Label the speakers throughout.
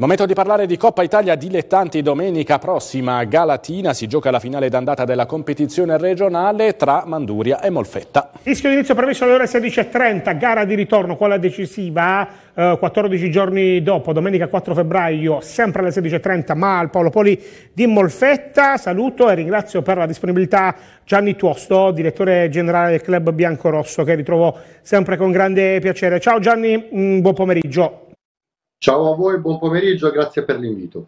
Speaker 1: Momento di parlare di Coppa Italia dilettanti domenica prossima a Galatina
Speaker 2: si gioca la finale d'andata della competizione regionale tra Manduria e Molfetta. Rischio di inizio previsto alle ore 16.30, gara di ritorno, quella decisiva, eh, 14 giorni dopo, domenica 4 febbraio, sempre alle 16.30, ma al Paolo Poli di Molfetta. Saluto e ringrazio per la disponibilità Gianni Tuosto, direttore generale del club biancorosso, che ritrovo sempre con grande piacere. Ciao Gianni, buon pomeriggio.
Speaker 1: Ciao a voi, buon pomeriggio, grazie per l'invito.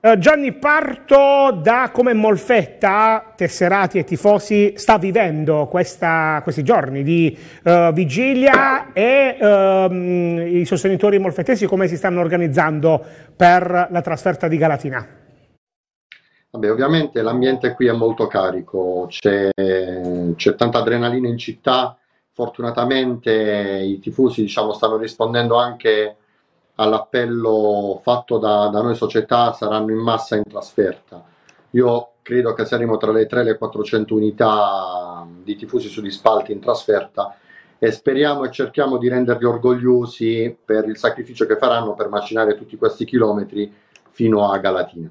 Speaker 2: Eh, Gianni, parto da come Molfetta, tesserati e tifosi, sta vivendo questa, questi giorni di uh, vigilia e um, i sostenitori molfettesi come si stanno organizzando per la trasferta di Galatina.
Speaker 1: Vabbè, ovviamente l'ambiente qui è molto carico, c'è, tanta adrenalina in città, fortunatamente i tifosi diciamo, stanno rispondendo anche a all'appello fatto da, da, noi società saranno in massa in trasferta. Io credo che saremo tra le 300 e le 400 unità di tifosi sugli spalti in trasferta e speriamo e cerchiamo di renderli orgogliosi per il sacrificio che faranno per macinare tutti questi chilometri fino a Galatina.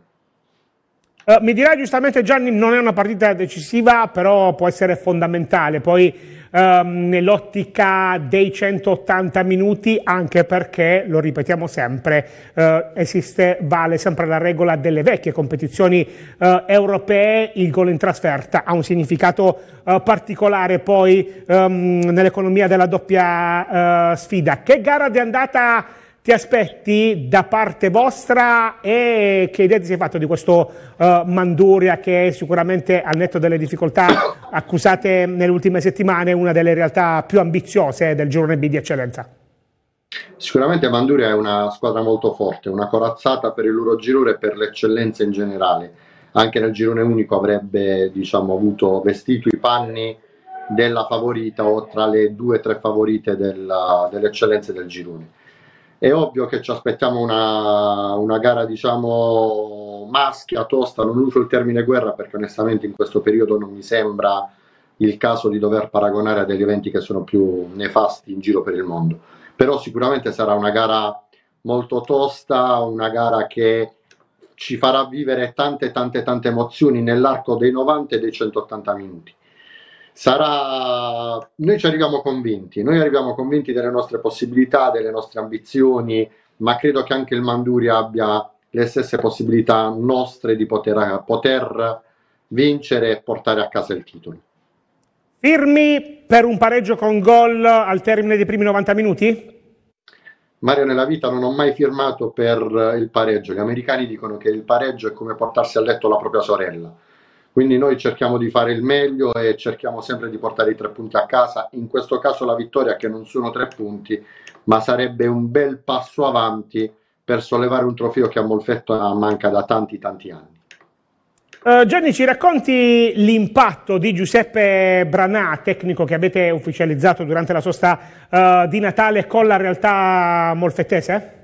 Speaker 2: Eh, mi dirà giustamente Gianni, non è una partita decisiva, però può essere fondamentale. Poi um, nell'ottica dei 180 minuti, anche perché, lo ripetiamo sempre, uh, esiste, vale sempre la regola delle vecchie competizioni uh, europee, il gol in trasferta ha un significato particolare poi um, nell'economia della doppia sfida. Che gara di andata ti aspetti da parte vostra e che idea ti sei fatto di questo uh, Manduria che è sicuramente al netto delle difficoltà accusate nelle ultime settimane una delle realtà più ambiziose del girone B di eccellenza?
Speaker 1: Sicuramente Manduria è una squadra molto forte, una corazzata per il loro girone e per l'eccellenza in generale. Anche nel girone unico avrebbe diciamo, avuto vestito i panni della favorita o tra le due o tre favorite della, delle del girone è ovvio che ci aspettiamo una, una gara, diciamo, maschia, tosta, non uso il termine guerra perché onestamente in questo periodo non mi sembra il caso di dover paragonare a degli eventi che sono più nefasti in giro per il mondo. Però sicuramente sarà una gara molto tosta, una gara che ci farà vivere tante, tante, tante emozioni nell'arco dei 90 e dei 180 minuti sarà... Noi ci arriviamo convinti, noi arriviamo convinti delle nostre possibilità, delle nostre ambizioni, ma credo che anche il Manduria abbia le stesse possibilità nostre di poter, poter vincere e portare a casa il titolo.
Speaker 2: Firmi per un pareggio con gol al termine dei primi 90 minuti?
Speaker 1: Mario, nella vita non ho mai firmato per il pareggio. Gli americani dicono che il pareggio è come portarsi a letto la propria sorella quindi noi cerchiamo di fare il meglio e cerchiamo sempre di portare i tre punti a casa, in questo caso la vittoria che non sono tre punti, ma sarebbe un bel passo avanti per sollevare un trofeo che a Molfetta manca da tanti tanti anni.
Speaker 2: Uh, Gianni, ci racconti l'impatto di Giuseppe Branà, tecnico che avete ufficializzato durante la sosta uh, di Natale con la realtà molfettese?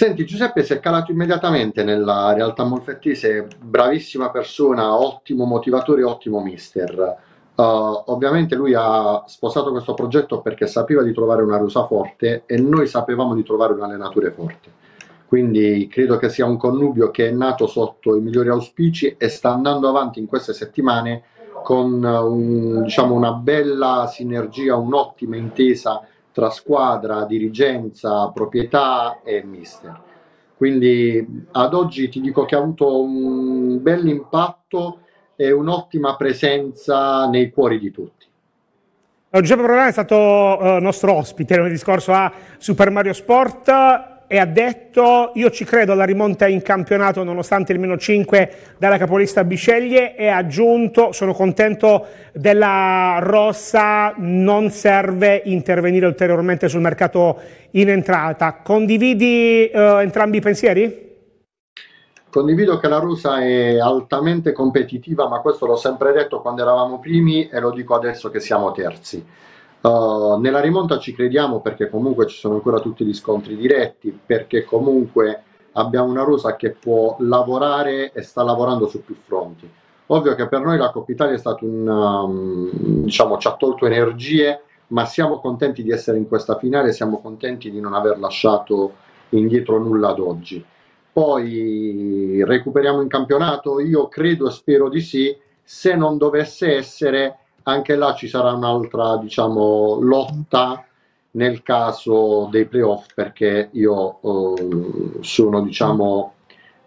Speaker 1: Senti, Giuseppe si è calato immediatamente nella realtà molfettese, bravissima persona, ottimo motivatore, ottimo mister. Uh, ovviamente lui ha sposato questo progetto perché sapeva di trovare una rosa forte e noi sapevamo di trovare un allenatore forte. Quindi credo che sia un connubio che è nato sotto i migliori auspici e sta andando avanti in queste settimane con un, diciamo, una bella sinergia, un'ottima intesa tra squadra, dirigenza, proprietà e mister. Quindi ad oggi ti dico che ha avuto un bel impatto e un'ottima presenza nei cuori di tutti.
Speaker 2: Giuseppe Provera è stato eh, nostro ospite nel discorso a Super Mario Sport e ha detto io ci credo alla rimonta in campionato nonostante il meno 5 dalla capolista Biceglie e ha aggiunto sono contento della rossa, non serve intervenire ulteriormente sul mercato in entrata. Condividi eh, entrambi i pensieri?
Speaker 1: Condivido che la Rosa è altamente competitiva, ma questo l'ho sempre detto quando eravamo primi e lo dico adesso che siamo terzi. Eh, nella rimonta ci crediamo perché comunque ci sono ancora tutti gli scontri diretti, perché comunque abbiamo una rosa che può lavorare e sta lavorando su più fronti. Ovvio che per noi la Coppa Italia è stata un, um, diciamo, ci ha tolto energie, ma siamo contenti di essere in questa finale, siamo contenti di non aver lasciato indietro nulla ad oggi. Poi recuperiamo in campionato? Io credo e spero di sì, se non dovesse essere anche là ci sarà un'altra diciamo, lotta nel caso dei playoff perché io eh, sono diciamo,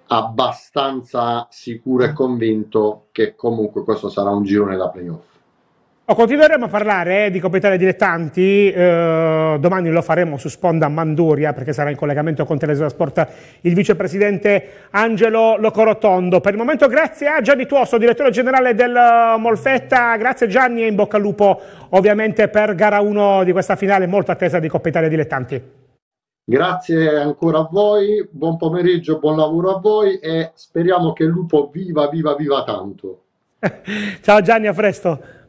Speaker 1: abbastanza sicuro e convinto che comunque questo sarà un girone da playoff.
Speaker 2: Oh, continueremo a parlare eh, di capitale dilettanti, eh, domani lo faremo su Sponda Manduria perché sarà in collegamento con Sport il vicepresidente Angelo Locorotondo. Per il momento grazie a Gianni Tuosso, direttore generale del Molfetta, grazie Gianni e in bocca al lupo ovviamente per gara 1 di questa finale molto attesa di Coppa Italia Dilettanti.
Speaker 1: Grazie ancora a voi, buon pomeriggio, buon lavoro a voi e speriamo che il lupo viva, viva, viva tanto. Ciao Gianni, a presto.